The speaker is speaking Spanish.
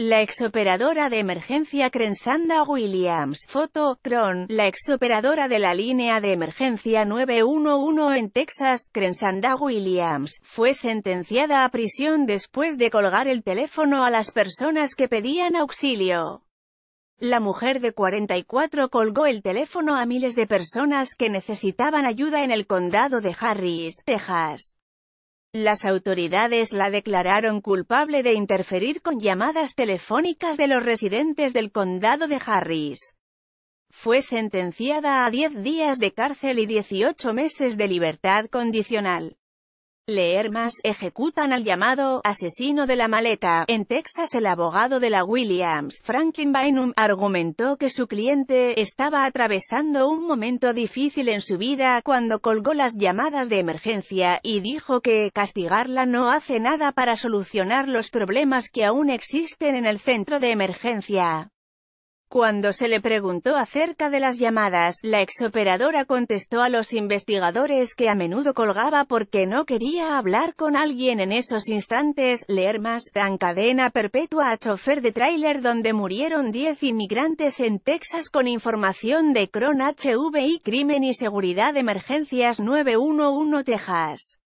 La exoperadora de emergencia Crensanda Williams, foto, Cron, la exoperadora de la línea de emergencia 911 en Texas, Crensanda Williams, fue sentenciada a prisión después de colgar el teléfono a las personas que pedían auxilio. La mujer de 44 colgó el teléfono a miles de personas que necesitaban ayuda en el condado de Harris, Texas. Las autoridades la declararon culpable de interferir con llamadas telefónicas de los residentes del condado de Harris. Fue sentenciada a 10 días de cárcel y 18 meses de libertad condicional. Leer más, ejecutan al llamado asesino de la maleta. En Texas el abogado de la Williams, Franklin Bynum, argumentó que su cliente estaba atravesando un momento difícil en su vida cuando colgó las llamadas de emergencia, y dijo que castigarla no hace nada para solucionar los problemas que aún existen en el centro de emergencia. Cuando se le preguntó acerca de las llamadas, la exoperadora contestó a los investigadores que a menudo colgaba porque no quería hablar con alguien en esos instantes, leer más, tan cadena perpetua a chofer de tráiler donde murieron 10 inmigrantes en Texas con información de Cron HVI Crimen y Seguridad Emergencias 911 Texas.